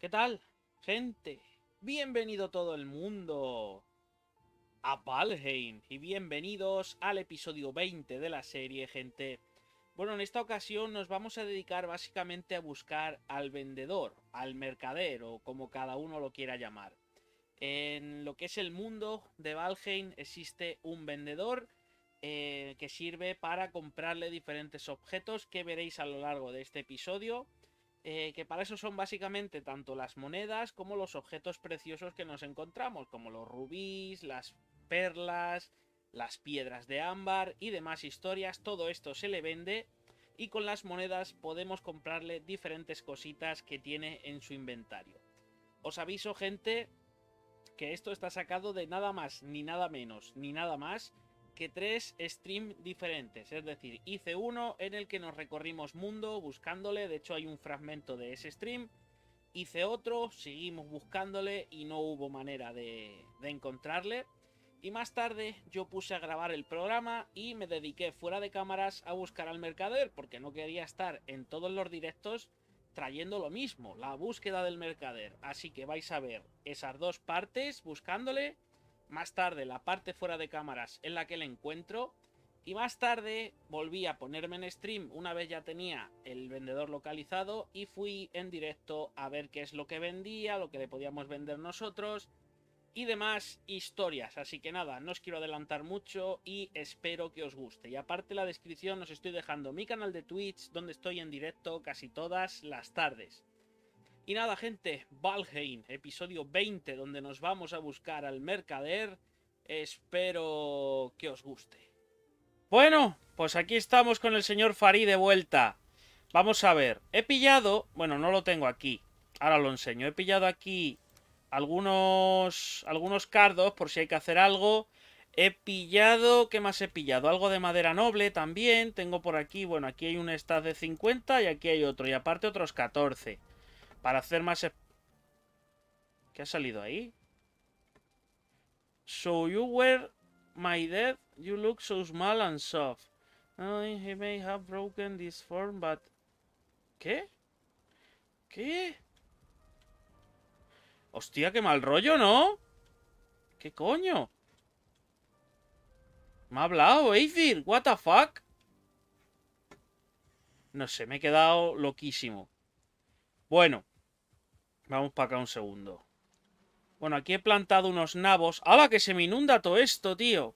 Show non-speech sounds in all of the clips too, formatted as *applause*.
¿Qué tal, gente? Bienvenido todo el mundo a Valheim y bienvenidos al episodio 20 de la serie, gente. Bueno, en esta ocasión nos vamos a dedicar básicamente a buscar al vendedor, al mercader o como cada uno lo quiera llamar. En lo que es el mundo de Valheim existe un vendedor eh, que sirve para comprarle diferentes objetos que veréis a lo largo de este episodio eh, que para eso son básicamente tanto las monedas como los objetos preciosos que nos encontramos, como los rubíes, las perlas, las piedras de ámbar y demás historias, todo esto se le vende y con las monedas podemos comprarle diferentes cositas que tiene en su inventario. Os aviso gente que esto está sacado de nada más, ni nada menos, ni nada más tres streams diferentes. Es decir, hice uno en el que nos recorrimos mundo buscándole. De hecho, hay un fragmento de ese stream. Hice otro, seguimos buscándole y no hubo manera de, de encontrarle. Y más tarde yo puse a grabar el programa y me dediqué fuera de cámaras a buscar al mercader porque no quería estar en todos los directos trayendo lo mismo, la búsqueda del mercader. Así que vais a ver esas dos partes buscándole más tarde la parte fuera de cámaras en la que le encuentro. Y más tarde volví a ponerme en stream una vez ya tenía el vendedor localizado y fui en directo a ver qué es lo que vendía, lo que le podíamos vender nosotros y demás historias. Así que nada, no os quiero adelantar mucho y espero que os guste. Y aparte la descripción os estoy dejando mi canal de Twitch donde estoy en directo casi todas las tardes. Y nada, gente, Valheim, episodio 20, donde nos vamos a buscar al mercader. Espero que os guste. Bueno, pues aquí estamos con el señor Farí de vuelta. Vamos a ver, he pillado, bueno, no lo tengo aquí, ahora lo enseño. He pillado aquí algunos, algunos cardos por si hay que hacer algo. He pillado, ¿qué más he pillado? Algo de madera noble también. Tengo por aquí, bueno, aquí hay un stack de 50 y aquí hay otro. Y aparte otros 14. Para hacer más... ¿Qué ha salido ahí? So you were my death, you look so small and soft. he may have broken this form, but... ¿Qué? ¿Qué? Hostia, qué mal rollo, ¿no? ¿Qué coño? Me ha hablado, Aether. What the fuck? No sé, me he quedado loquísimo. Bueno. Vamos para acá un segundo. Bueno, aquí he plantado unos nabos. ¡Hala, que se me inunda todo esto, tío!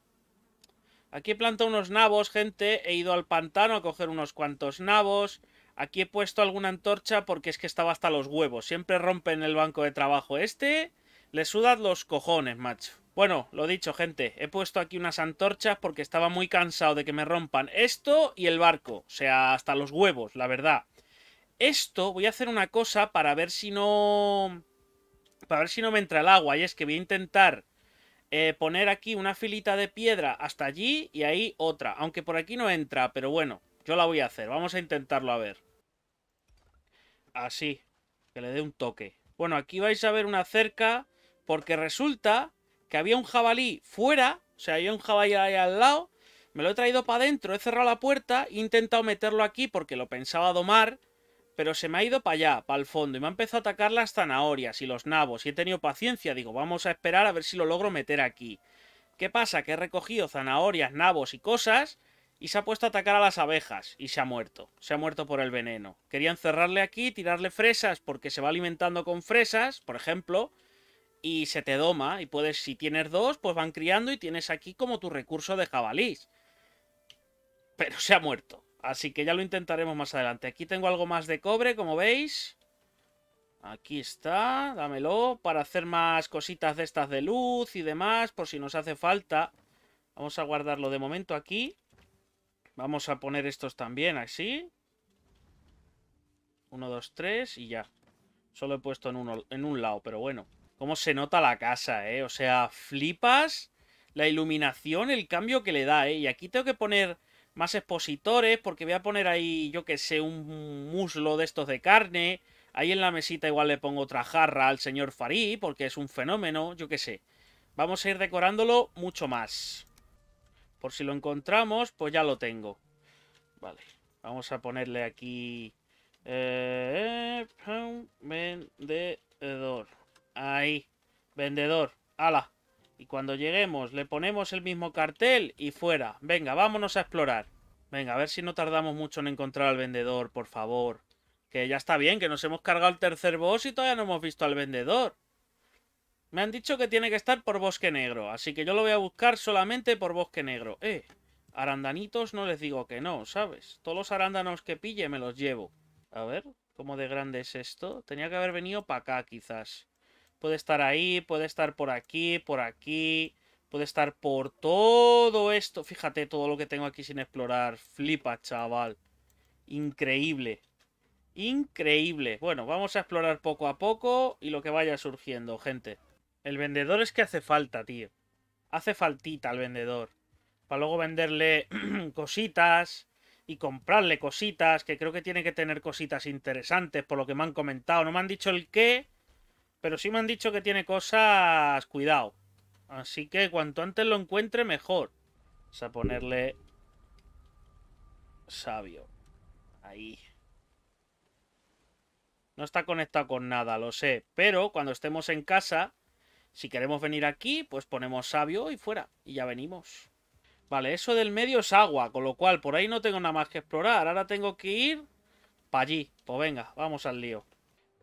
Aquí he plantado unos nabos, gente. He ido al pantano a coger unos cuantos nabos. Aquí he puesto alguna antorcha porque es que estaba hasta los huevos. Siempre rompen el banco de trabajo este. Le sudad los cojones, macho. Bueno, lo dicho, gente. He puesto aquí unas antorchas porque estaba muy cansado de que me rompan esto y el barco. O sea, hasta los huevos, la verdad. Esto voy a hacer una cosa para ver si no... Para ver si no me entra el agua. Y es que voy a intentar eh, poner aquí una filita de piedra hasta allí y ahí otra. Aunque por aquí no entra, pero bueno, yo la voy a hacer. Vamos a intentarlo a ver. Así, que le dé un toque. Bueno, aquí vais a ver una cerca porque resulta que había un jabalí fuera. O sea, había un jabalí ahí al lado. Me lo he traído para adentro, he cerrado la puerta, he intentado meterlo aquí porque lo pensaba domar pero se me ha ido para allá, para el fondo, y me ha empezado a atacar las zanahorias y los nabos, y he tenido paciencia, digo, vamos a esperar a ver si lo logro meter aquí. ¿Qué pasa? Que he recogido zanahorias, nabos y cosas, y se ha puesto a atacar a las abejas, y se ha muerto, se ha muerto por el veneno. Querían cerrarle aquí, tirarle fresas, porque se va alimentando con fresas, por ejemplo, y se te doma, y puedes, si tienes dos, pues van criando y tienes aquí como tu recurso de jabalís. Pero se ha muerto, Así que ya lo intentaremos más adelante. Aquí tengo algo más de cobre, como veis. Aquí está, dámelo, para hacer más cositas de estas de luz y demás, por si nos hace falta. Vamos a guardarlo de momento aquí. Vamos a poner estos también así. Uno, dos, tres y ya. Solo he puesto en, uno, en un lado, pero bueno. Cómo se nota la casa, ¿eh? O sea, flipas la iluminación, el cambio que le da, ¿eh? Y aquí tengo que poner más expositores, porque voy a poner ahí, yo que sé, un muslo de estos de carne. Ahí en la mesita igual le pongo otra jarra al señor Farí, porque es un fenómeno, yo que sé. Vamos a ir decorándolo mucho más. Por si lo encontramos, pues ya lo tengo. Vale, vamos a ponerle aquí... Eh, eh, vendedor. Ahí, vendedor. ¡Hala! Y cuando lleguemos le ponemos el mismo cartel y fuera. Venga, vámonos a explorar. Venga, a ver si no tardamos mucho en encontrar al vendedor, por favor. Que ya está bien, que nos hemos cargado el tercer boss y todavía no hemos visto al vendedor. Me han dicho que tiene que estar por Bosque Negro, así que yo lo voy a buscar solamente por Bosque Negro. Eh, arandanitos no les digo que no, ¿sabes? Todos los arándanos que pille me los llevo. A ver, ¿cómo de grande es esto? Tenía que haber venido para acá, quizás. Puede estar ahí, puede estar por aquí, por aquí. Puede estar por todo esto. Fíjate todo lo que tengo aquí sin explorar. Flipa, chaval. Increíble. Increíble. Bueno, vamos a explorar poco a poco y lo que vaya surgiendo, gente. El vendedor es que hace falta, tío. Hace faltita el vendedor. Para luego venderle *clears throat* cositas y comprarle cositas, que creo que tiene que tener cositas interesantes por lo que me han comentado. No me han dicho el qué, pero sí me han dicho que tiene cosas... Cuidado. Así que cuanto antes lo encuentre, mejor. Vamos a ponerle... Sabio. Ahí. No está conectado con nada, lo sé. Pero cuando estemos en casa, si queremos venir aquí, pues ponemos sabio y fuera. Y ya venimos. Vale, eso del medio es agua, con lo cual por ahí no tengo nada más que explorar. Ahora tengo que ir para allí. Pues venga, vamos al lío.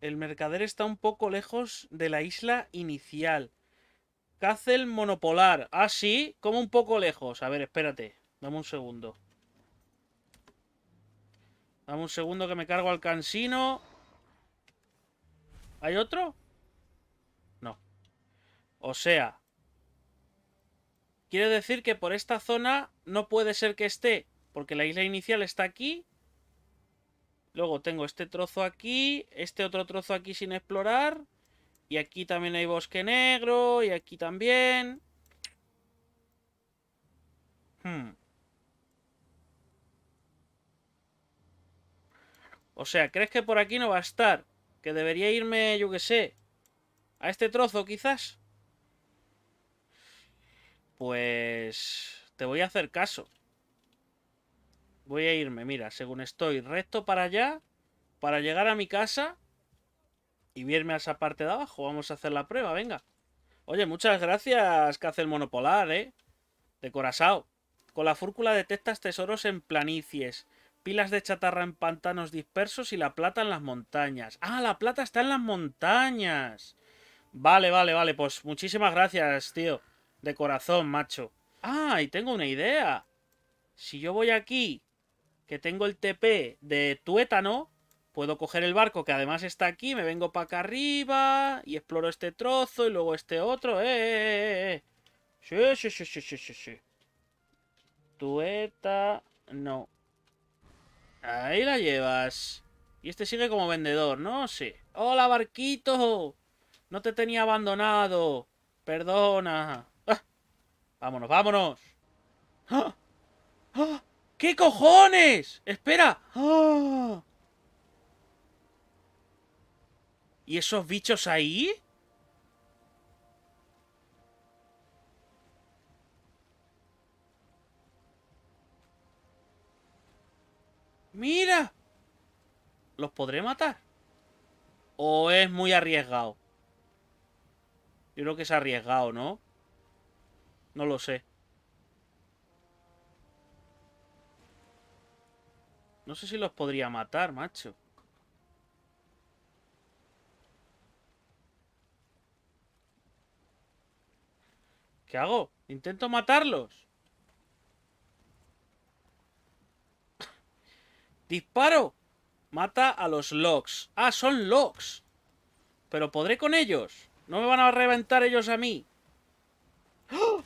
El mercader está un poco lejos de la isla inicial. Cácel monopolar. Ah, sí, como un poco lejos. A ver, espérate. Dame un segundo. Dame un segundo que me cargo al cansino. ¿Hay otro? No. O sea. Quiere decir que por esta zona no puede ser que esté. Porque la isla inicial está aquí. Luego tengo este trozo aquí, este otro trozo aquí sin explorar. Y aquí también hay bosque negro, y aquí también. Hmm. O sea, ¿crees que por aquí no va a estar? Que debería irme, yo qué sé, a este trozo quizás. Pues te voy a hacer caso. Voy a irme, mira, según estoy recto para allá, para llegar a mi casa y verme a esa parte de abajo. Vamos a hacer la prueba, venga. Oye, muchas gracias que hace el monopolar, ¿eh? De Corazao. Con la fúrcula detectas tesoros en planicies, pilas de chatarra en pantanos dispersos y la plata en las montañas. ¡Ah, la plata está en las montañas! Vale, vale, vale. Pues muchísimas gracias, tío. De corazón, macho. ¡Ah, y tengo una idea! Si yo voy aquí que tengo el TP de tuétano, puedo coger el barco que además está aquí, me vengo para acá arriba y exploro este trozo y luego este otro. ¡Eh, eh, eh, eh, eh Sí, sí, sí, sí, sí, sí. Tueta... No. Ahí la llevas. Y este sigue como vendedor, ¿no? Sí. ¡Hola, barquito! No te tenía abandonado. Perdona. Ah. Vámonos, vámonos. ¡Ah! ¡Ah! ¿Qué cojones? Espera. ¿Y esos bichos ahí? ¡Mira! ¿Los podré matar? ¿O es muy arriesgado? Yo creo que es arriesgado, ¿no? No lo sé. No sé si los podría matar, macho. ¿Qué hago? Intento matarlos. Disparo. Mata a los logs. Ah, son logs. Pero podré con ellos. No me van a reventar ellos a mí. ¡Ah!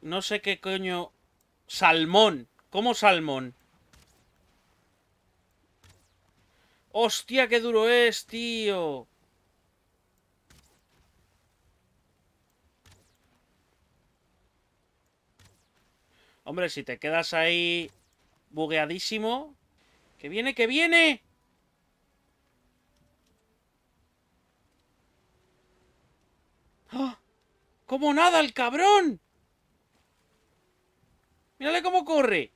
No sé qué coño Salmón. ¿Cómo salmón? ¡Hostia, qué duro es, tío! Hombre, si te quedas ahí bugueadísimo... ¡Que viene, que viene! ¡Ah! ¡Cómo nada el cabrón! Mírale cómo corre.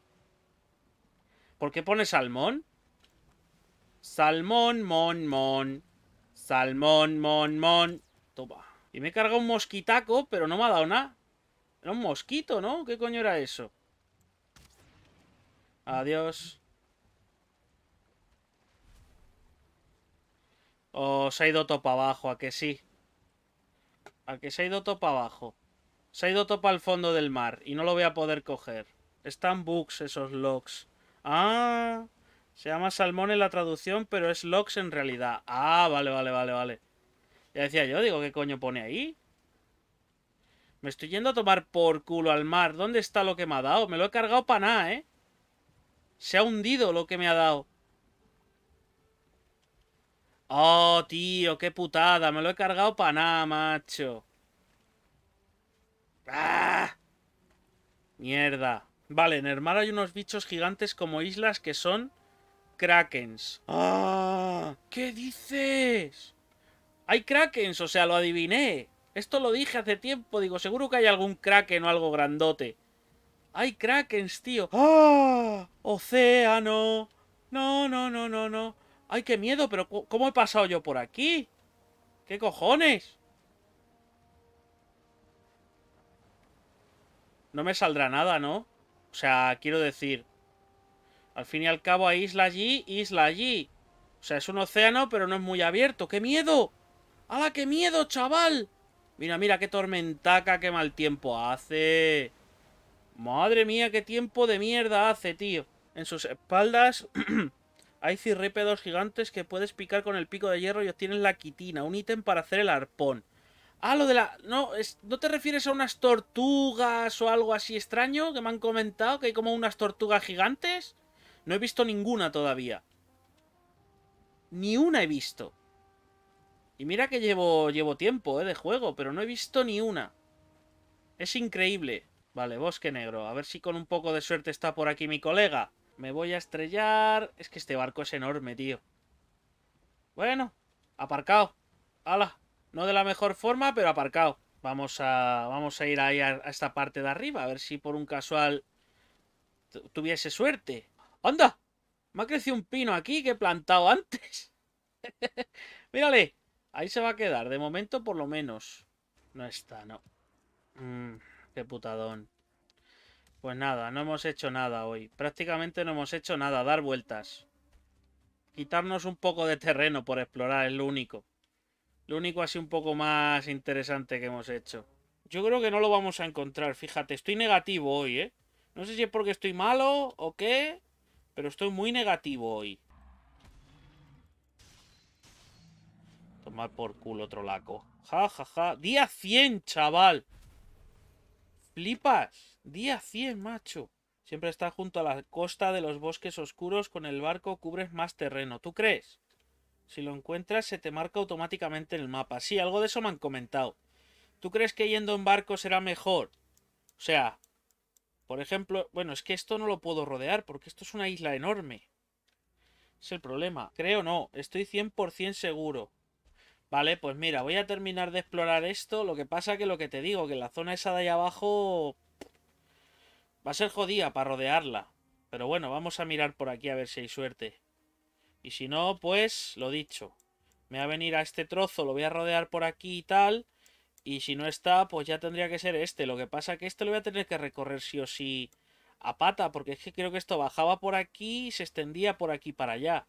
¿Por qué pone salmón? Salmón, mon, mon. Salmón, mon, mon. Toma. Y me he cargado un mosquitaco, pero no me ha dado nada. Era un mosquito, ¿no? ¿Qué coño era eso? Adiós. Os oh, se ha ido topa abajo? ¿A que sí? ¿A que se ha ido topa abajo? Se ha ido topa al fondo del mar y no lo voy a poder coger. Están bugs esos logs. Ah, se llama salmón en la traducción, pero es logs en realidad. Ah, vale, vale, vale, vale. Ya decía yo, digo, ¿qué coño pone ahí? Me estoy yendo a tomar por culo al mar. ¿Dónde está lo que me ha dado? Me lo he cargado para nada, ¿eh? Se ha hundido lo que me ha dado. Oh, tío, qué putada. Me lo he cargado para nada, macho. Ah. Mierda. Vale, en el mar hay unos bichos gigantes como islas que son krakens. Ah. ¿Qué dices? Hay krakens, o sea, lo adiviné. Esto lo dije hace tiempo, digo, seguro que hay algún kraken o algo grandote. Hay krakens, tío. Ah. Océano. No, no, no, no, no. Ay, qué miedo, pero ¿cómo he pasado yo por aquí? ¿Qué cojones? No me saldrá nada, ¿no? O sea, quiero decir... Al fin y al cabo hay isla allí, isla allí. O sea, es un océano, pero no es muy abierto. ¡Qué miedo! ¡Hala, qué miedo, chaval! Mira, mira, qué tormentaca, qué mal tiempo hace. Madre mía, qué tiempo de mierda hace, tío. En sus espaldas *clears throat* hay cirrépedos gigantes que puedes picar con el pico de hierro y obtienes la quitina, un ítem para hacer el arpón. Ah, lo de la. No, es... ¿no te refieres a unas tortugas o algo así extraño que me han comentado? Que hay como unas tortugas gigantes. No he visto ninguna todavía. Ni una he visto. Y mira que llevo, llevo tiempo, ¿eh? De juego, pero no he visto ni una. Es increíble. Vale, bosque negro. A ver si con un poco de suerte está por aquí mi colega. Me voy a estrellar. Es que este barco es enorme, tío. Bueno, aparcado. ¡Hala! No de la mejor forma, pero aparcado. Vamos a, vamos a ir ahí a, esta parte de arriba, a ver si por un casual tuviese suerte. ¡Anda! Me ha crecido un pino aquí que he plantado antes. *laughs* Mírale, ahí se va a quedar, de momento por lo menos. No está, no. Mm, qué putadón. Pues nada, no hemos hecho nada hoy. Prácticamente no hemos hecho nada, dar vueltas. Quitarnos un poco de terreno por explorar es lo único. Lo único así un poco más interesante que hemos hecho. Yo creo que no lo vamos a encontrar, fíjate. Estoy negativo hoy, ¿eh? No sé si es porque estoy malo o qué, pero estoy muy negativo hoy. Tomar por culo otro laco. Ja, ja, ja. Día 100, chaval. Flipas. Día 100, macho. Siempre estás junto a la costa de los bosques oscuros. Con el barco cubres más terreno. ¿Tú crees? Si lo encuentras, se te marca automáticamente en el mapa. Sí, algo de eso me han comentado. ¿Tú crees que yendo en barco será mejor? O sea, por ejemplo, bueno, es que esto no lo puedo rodear porque esto es una isla enorme. Es el problema. Creo no, estoy 100% seguro. Vale, pues mira, voy a terminar de explorar esto. Lo que pasa que lo que te digo, que la zona esa de allá abajo... Va a ser jodida para rodearla. Pero bueno, vamos a mirar por aquí a ver si hay suerte. Y si no, pues lo dicho. Me va a venir a este trozo, lo voy a rodear por aquí y tal. Y si no está, pues ya tendría que ser este. Lo que pasa que este lo voy a tener que recorrer sí o sí a pata. Porque es que creo que esto bajaba por aquí y se extendía por aquí para allá.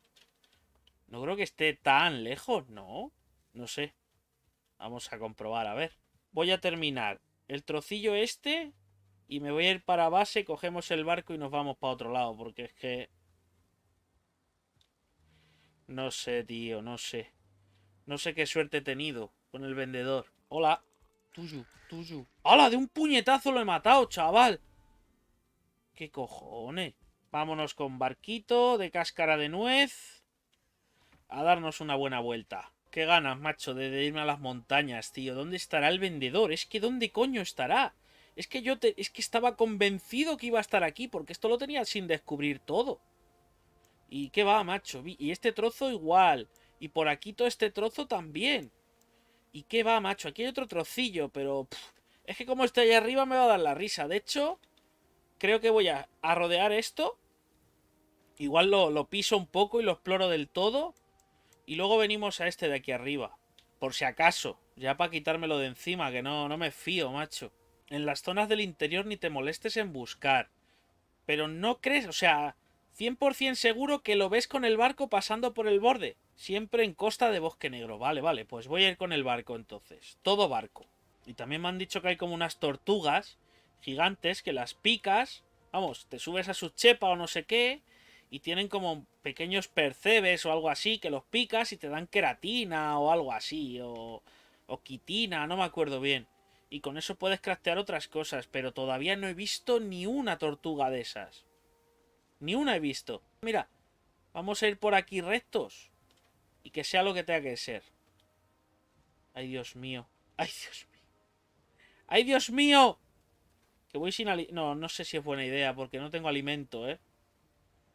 No creo que esté tan lejos, ¿no? No sé. Vamos a comprobar, a ver. Voy a terminar el trocillo este y me voy a ir para base, cogemos el barco y nos vamos para otro lado. Porque es que no sé, tío, no sé. No sé qué suerte he tenido con el vendedor. Hola. Tuyo, tuyo. ¡Hala! De un puñetazo lo he matado, chaval. ¿Qué cojones? Vámonos con barquito de cáscara de nuez. A darnos una buena vuelta. Qué ganas, macho, de, irme a las montañas, tío. ¿Dónde estará el vendedor? Es que ¿dónde coño estará? Es que yo te... es que estaba convencido que iba a estar aquí, porque esto lo tenía sin descubrir todo. Y qué va, macho. Y este trozo igual. Y por aquí todo este trozo también. Y qué va, macho. Aquí hay otro trocillo, pero... es que como esté ahí arriba me va a dar la risa. De hecho, creo que voy a, a rodear esto. Igual lo, piso un poco y lo exploro del todo. Y luego venimos a este de aquí arriba. Por si acaso. Ya para quitármelo de encima, que no, no me fío, macho. En las zonas del interior ni te molestes en buscar. Pero no crees, o sea, 100% seguro que lo ves con el barco pasando por el borde. Siempre en costa de Bosque Negro. Vale, vale, pues voy a ir con el barco entonces. Todo barco. Y también me han dicho que hay como unas tortugas gigantes que las picas. Vamos, te subes a su chepa o no sé qué. Y tienen como pequeños percebes o algo así que los picas y te dan queratina o algo así. O, o quitina, no me acuerdo bien. Y con eso puedes craftear otras cosas, pero todavía no he visto ni una tortuga de esas. Ni una he visto. Mira, vamos a ir por aquí rectos. Y que sea lo que tenga que ser. Ay, Dios mío. Ay, Dios mío. ¡Ay, Dios mío! Que voy sin alimento. No, no sé si es buena idea, porque no tengo alimento, ¿eh?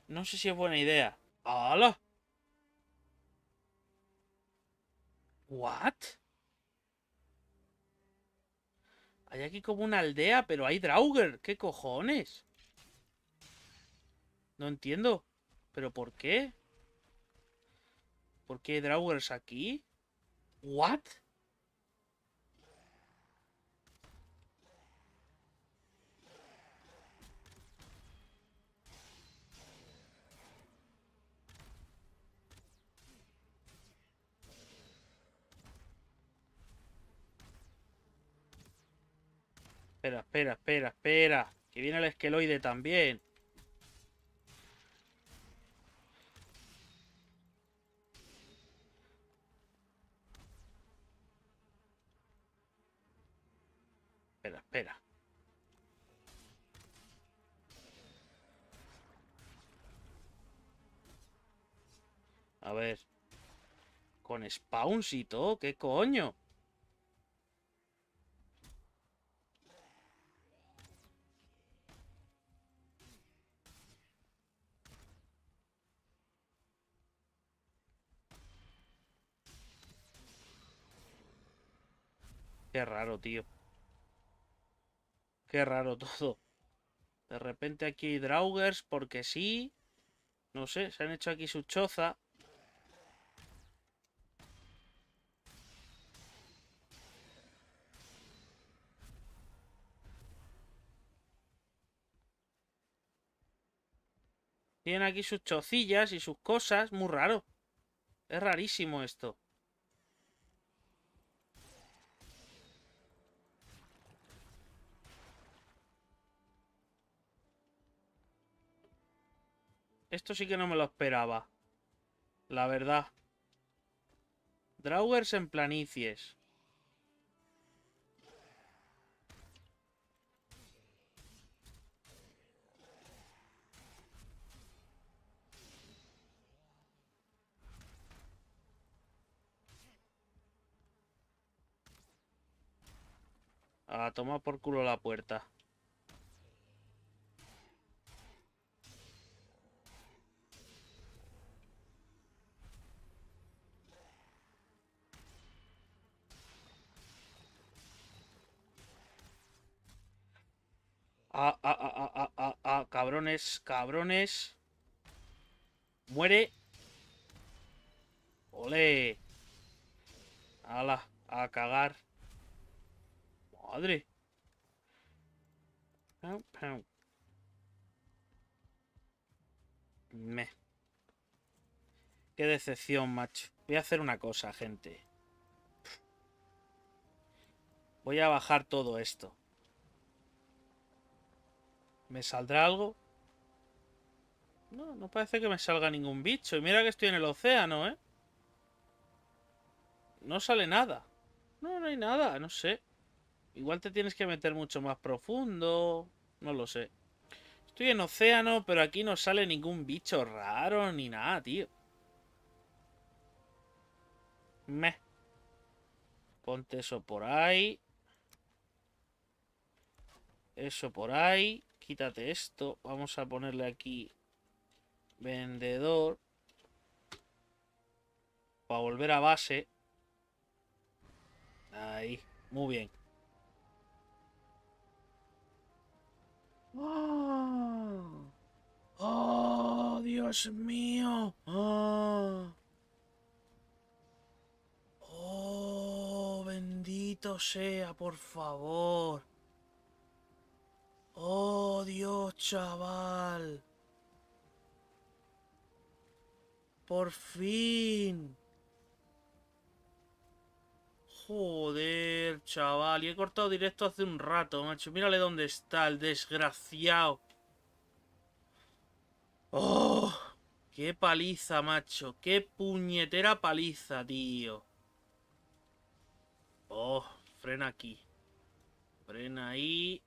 No sé si es buena idea. ¡Hala! ¿What? Hay aquí como una aldea, pero hay Draugr. ¿Qué cojones? No entiendo. ¿Pero por qué? ¿Por qué Drawers aquí? ¿What? Espera, espera, espera, espera. Que viene el esqueloide también. spawns y todo, ¿qué coño? Qué raro, tío. Qué raro *laughs* todo. De repente aquí hay draugers porque sí. No sé, se han hecho aquí su choza. Tienen aquí sus chocillas y sus cosas. Muy raro. Es rarísimo esto. Esto sí que no me lo esperaba. La verdad. Drawers en planicies. A tomar por culo la puerta. Ah, ah, ah, ah, cabrones, cabrones. Muere. Ole. Ala, a cagar madre. Qué decepción, macho. Voy a hacer una cosa, gente. Voy a bajar todo esto. ¿Me saldrá algo? No, no parece que me salga ningún bicho. Y mira que estoy en el océano, ¿eh? No sale nada. No, no hay nada, no sé. Igual te tienes que meter mucho más profundo. No lo sé. Estoy en océano, pero aquí no sale ningún bicho raro ni nada, tío. Meh. Ponte eso por ahí. Eso por ahí. Quítate esto. Vamos a ponerle aquí vendedor. Para volver a base. Ahí. Muy bien. ¡Oh! ¡Oh, Dios mío! ¡Oh! ¡Oh, bendito sea, por favor! ¡Oh, Dios, chaval! ¡Por fin! Joder, chaval. Y he cortado directo hace un rato, macho. Mírale dónde está el desgraciado. ¡Oh! ¡Qué paliza, macho! ¡Qué puñetera paliza, tío! ¡Oh! Frena aquí. Frena ahí.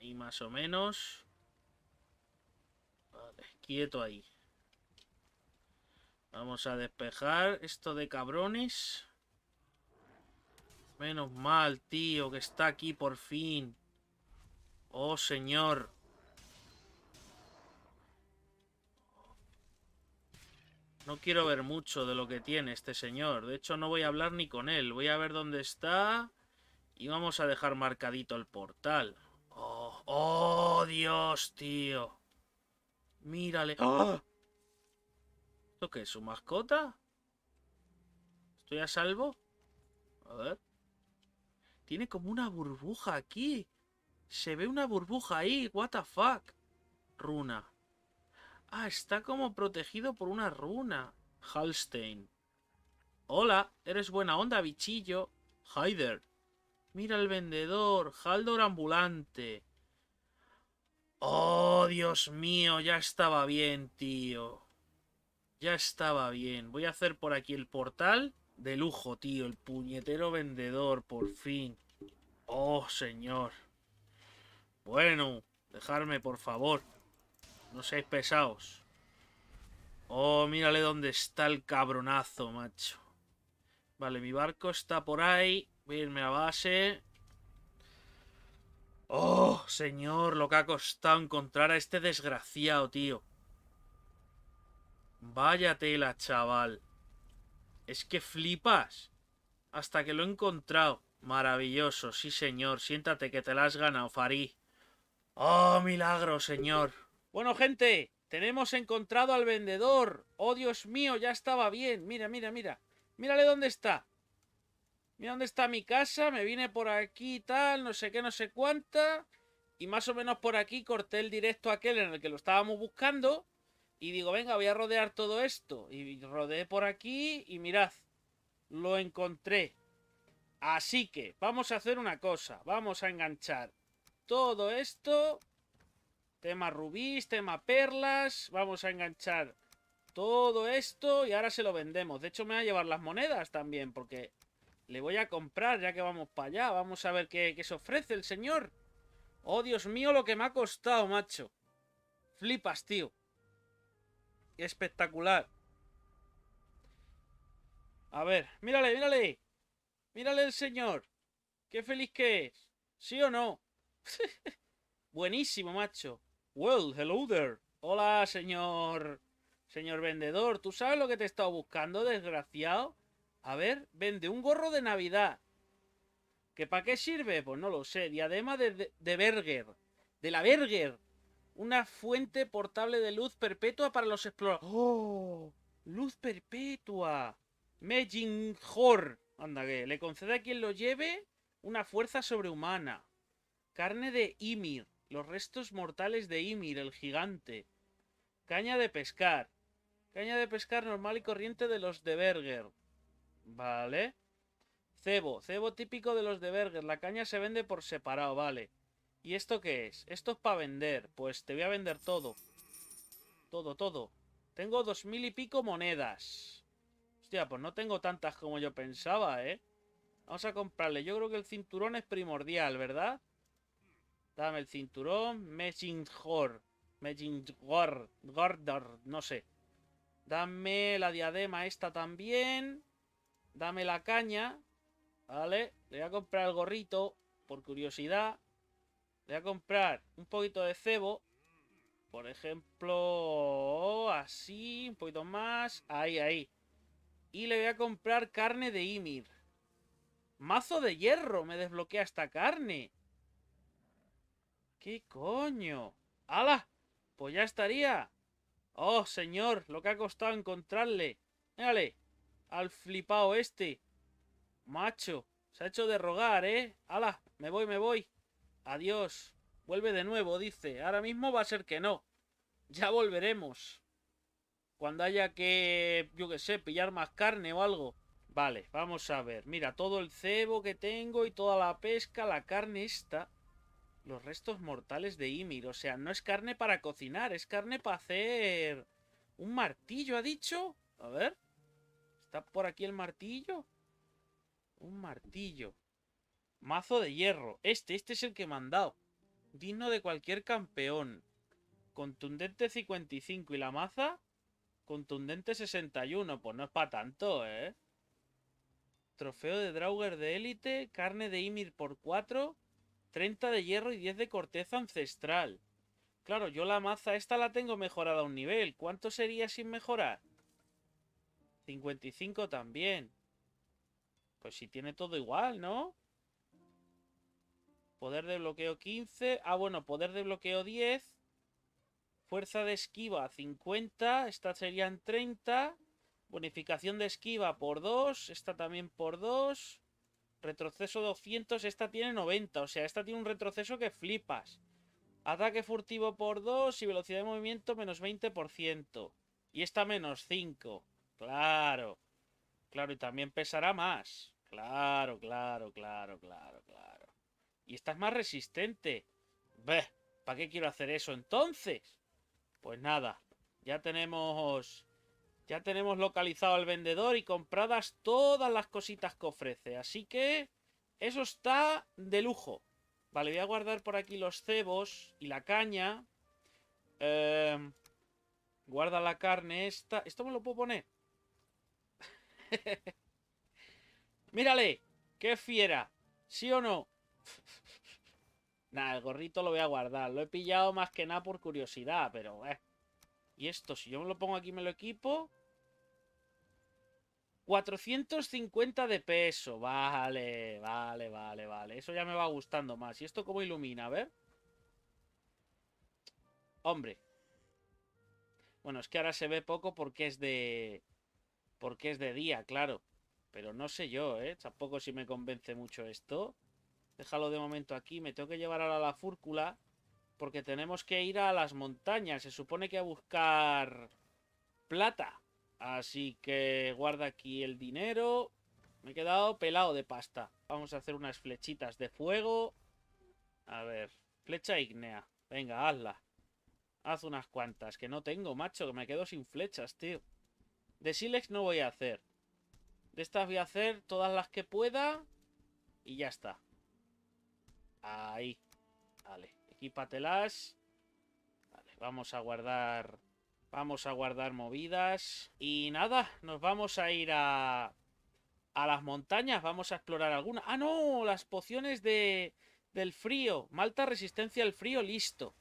Ahí más o menos. Vale, quieto ahí. Vamos a despejar esto de cabrones. Menos mal, tío, que está aquí por fin. Oh, señor. No quiero ver mucho de lo que tiene este señor. De hecho, no voy a hablar ni con él. Voy a ver dónde está. Y vamos a dejar marcadito el portal. Oh, oh Dios, tío. Mírale. Ah. ¿Esto qué es? ¿Su mascota? ¿Estoy a salvo? A ver. Tiene como una burbuja aquí. Se ve una burbuja ahí. What the fuck. Runa. Ah, está como protegido por una runa. Halstein. Hola, eres buena onda, bichillo. Hyder. Mira el vendedor. Haldor ambulante. Oh, Dios mío, ya estaba bien, tío. Ya estaba bien. Voy a hacer por aquí el portal. De lujo, tío. El puñetero vendedor, por fin. Oh, señor. Bueno, dejarme, por favor. No seáis pesados. Oh, mírale dónde está el cabronazo, macho. Vale, mi barco está por ahí. Voy a irme a base. Oh, señor, lo que ha costado encontrar a este desgraciado, tío. Vaya tela, chaval. Es que flipas. Hasta que lo he encontrado. Maravilloso, sí señor. Siéntate que te la has ganado, Farí. Oh, milagro, señor. Bueno, gente, tenemos encontrado al vendedor. Oh, Dios mío, ya estaba bien. Mira, mira, mira. Mírale dónde está. Mira dónde está mi casa. Me vine por aquí y tal, no sé qué, no sé cuánta. Y más o menos por aquí corté el directo aquel en el que lo estábamos buscando. Y digo, venga, voy a rodear todo esto. Y rodeé por aquí y mirad, lo encontré. Así que vamos a hacer una cosa. Vamos a enganchar todo esto. Tema rubíes, tema perlas. Vamos a enganchar todo esto y ahora se lo vendemos. De hecho me va a llevar las monedas también porque le voy a comprar ya que vamos para allá. Vamos a ver qué, qué se ofrece el señor. Oh, Dios mío, lo que me ha costado, macho. Flipas, tío espectacular. A ver, mírale, mírale. Mírale el señor. Qué feliz que es. ¿Sí o no? *laughs* Buenísimo, macho. Well, hello there. Hola, señor. Señor vendedor, ¿tú sabes lo que te he estado buscando, desgraciado? A ver, vende un gorro de Navidad. ¿Que para qué sirve? Pues no lo sé. Diadema de, de Berger. De la Berger. Una fuente portable de luz perpetua para los exploradores. ¡Oh! ¡Luz perpetua! Mejinjor. Anda, que le concede a quien lo lleve una fuerza sobrehumana. Carne de Ymir. Los restos mortales de Ymir, el gigante. Caña de pescar. Caña de pescar normal y corriente de los de Berger. Vale. Cebo. Cebo típico de los de Berger. La caña se vende por separado, vale. ¿Y esto qué es? Esto es para vender. Pues te voy a vender todo. Todo, todo. Tengo dos mil y pico monedas. Hostia, pues no tengo tantas como yo pensaba, ¿eh? Vamos a comprarle. Yo creo que el cinturón es primordial, ¿verdad? Dame el cinturón. Mechinghor Mechinghor Gordor. No sé. Dame la diadema esta también. Dame la caña. ¿Vale? Le voy a comprar el gorrito. Por curiosidad. Voy a comprar un poquito de cebo. Por ejemplo, así, un poquito más. Ahí, ahí. Y le voy a comprar carne de Ymir. Mazo de hierro me desbloquea esta carne. ¿Qué coño? ¡Hala! Pues ya estaría. ¡Oh, señor! Lo que ha costado encontrarle. Mírale. Al flipado este. Macho. Se ha hecho de rogar, ¿eh? ¡Hala! Me voy, me voy. Adiós. Vuelve de nuevo, dice. Ahora mismo va a ser que no. Ya volveremos. Cuando haya que, yo qué sé, pillar más carne o algo. Vale, vamos a ver. Mira, todo el cebo que tengo y toda la pesca, la carne está. Los restos mortales de Ymir. O sea, no es carne para cocinar, es carne para hacer... ¿Un martillo ha dicho? A ver. ¿Está por aquí el martillo? Un martillo. Mazo de hierro. Este, este es el que me han dado. Digno de cualquier campeón. Contundente 55. ¿Y la maza? Contundente 61. Pues no es para tanto, ¿eh? Trofeo de Draugr de élite. Carne de Ymir por 4. 30 de hierro y 10 de corteza ancestral. Claro, yo la maza esta la tengo mejorada a un nivel. ¿Cuánto sería sin mejorar? 55 también. Pues si tiene todo igual, ¿no? Poder de bloqueo 15. Ah, bueno, poder de bloqueo 10. Fuerza de esquiva 50. Estas serían 30. Bonificación de esquiva por 2. Esta también por 2. Retroceso 200. Esta tiene 90. O sea, esta tiene un retroceso que flipas. Ataque furtivo por 2 y velocidad de movimiento menos 20%. Y esta menos 5. Claro. Claro, y también pesará más. Claro, claro, claro, claro, claro y estás más resistente. ¿para qué quiero hacer eso entonces? Pues nada, ya tenemos ya tenemos localizado al vendedor y compradas todas las cositas que ofrece, así que eso está de lujo. Vale, voy a guardar por aquí los cebos y la caña. Em, guarda la carne esta. ¿Esto me lo puedo poner? *laughs* ¡Mírale! ¡Qué fiera! ¿Sí o no? Nada, el gorrito lo voy a guardar. Lo he pillado más que nada por curiosidad, pero... Eh. Y esto, si yo me lo pongo aquí me lo equipo... 450 de peso. Vale, vale, vale, vale. Eso ya me va gustando más. ¿Y esto cómo ilumina? A ver. Hombre. Bueno, es que ahora se ve poco porque es de... Porque es de día, claro. Pero no sé yo, ¿eh? Tampoco si me convence mucho esto. Déjalo de momento aquí. Me tengo que llevar ahora la fúrcula. Porque tenemos que ir a las montañas. Se supone que a buscar plata. Así que guarda aquí el dinero. Me he quedado pelado de pasta. Vamos a hacer unas flechitas de fuego. A ver. Flecha ígnea, Venga, hazla. Haz unas cuantas. Que no tengo, macho. Que me quedo sin flechas, tío. De Silex no voy a hacer. De estas voy a hacer todas las que pueda. Y ya está. Ahí. Vale, equípatelas. Vale, vamos a guardar... Vamos a guardar movidas. Y nada, nos vamos a ir a... A las montañas, vamos a explorar alguna. ¡Ah, no! Las pociones de... Del frío. Malta resistencia al frío, listo.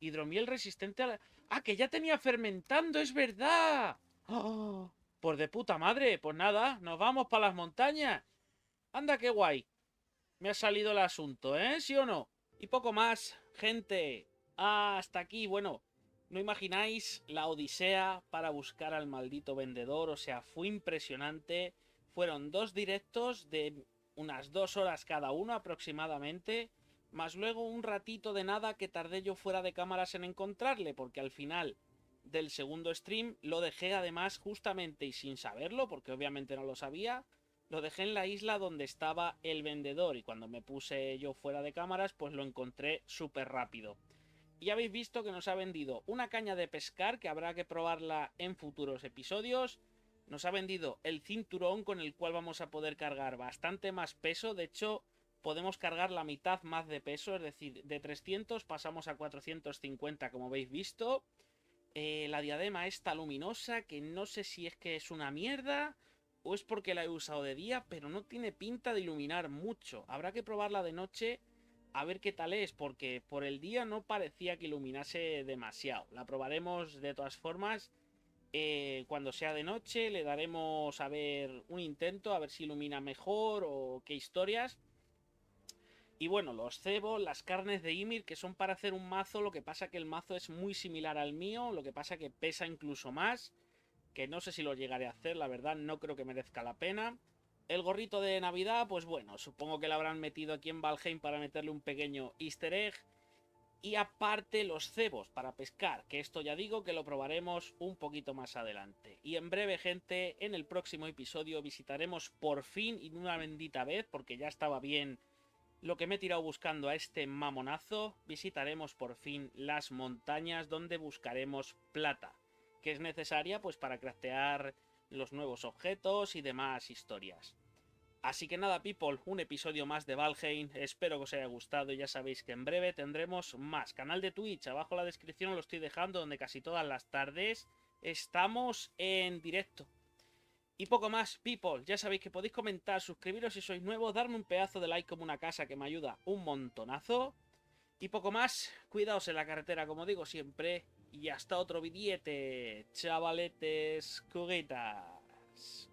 Hidromiel resistente a la... ¡Ah, que ya tenía fermentando! ¡Es verdad! ¡Oh! ¡Ah! Por pues de puta madre. Pues nada, nos vamos para las montañas. Anda, qué guay. Me ha salido el asunto, ¿eh? ¿Sí o no? Y poco más, gente. Hasta aquí, bueno. No imagináis la odisea para buscar al maldito vendedor. O sea, fue impresionante. Fueron dos directos de unas dos horas cada uno aproximadamente. Más luego un ratito de nada que tardé yo fuera de cámaras en encontrarle. Porque al final del segundo stream lo dejé además justamente y sin saberlo. Porque obviamente no lo sabía lo dejé en la isla donde estaba el vendedor y cuando me puse yo fuera de cámaras pues lo encontré súper rápido. Y ya habéis visto que nos ha vendido una caña de pescar que habrá que probarla en futuros episodios. Nos ha vendido el cinturón con el cual vamos a poder cargar bastante más peso. De hecho, podemos cargar la mitad más de peso, es decir, de 300 pasamos a 450 como habéis visto. Eh, la diadema esta luminosa, que no sé si es que es una mierda o es porque la he usado de día, pero no tiene pinta de iluminar mucho. Habrá que probarla de noche a ver qué tal es, porque por el día no parecía que iluminase demasiado. La probaremos de todas formas. Eh, cuando sea de noche le daremos a ver un intento, a ver si ilumina mejor o qué historias. Y bueno, los cebos, las carnes de Ymir, que son para hacer un mazo, lo que pasa que el mazo es muy similar al mío, lo que pasa que pesa incluso más que no sé si lo llegaré a hacer, la verdad no creo que merezca la pena. El gorrito de Navidad, pues bueno, supongo que lo habrán metido aquí en Valheim para meterle un pequeño easter egg. Y aparte los cebos para pescar, que esto ya digo que lo probaremos un poquito más adelante. Y en breve, gente, en el próximo episodio visitaremos por fin y una bendita vez, porque ya estaba bien lo que me he tirado buscando a este mamonazo, visitaremos por fin las montañas donde buscaremos plata que es necesaria pues para craftear los nuevos objetos y demás historias. Así que nada, people, un episodio más de Valheim. Espero que os haya gustado. Ya sabéis que en breve tendremos más. Canal de Twitch, abajo la descripción lo estoy dejando, donde casi todas las tardes estamos en directo. Y poco más, people. Ya sabéis que podéis comentar, suscribiros si sois nuevos, darme un pedazo de like como una casa que me ayuda un montonazo. Y poco más, cuidaos en la carretera, como digo siempre. Y hasta otro billete, chavaletes, cuguitas.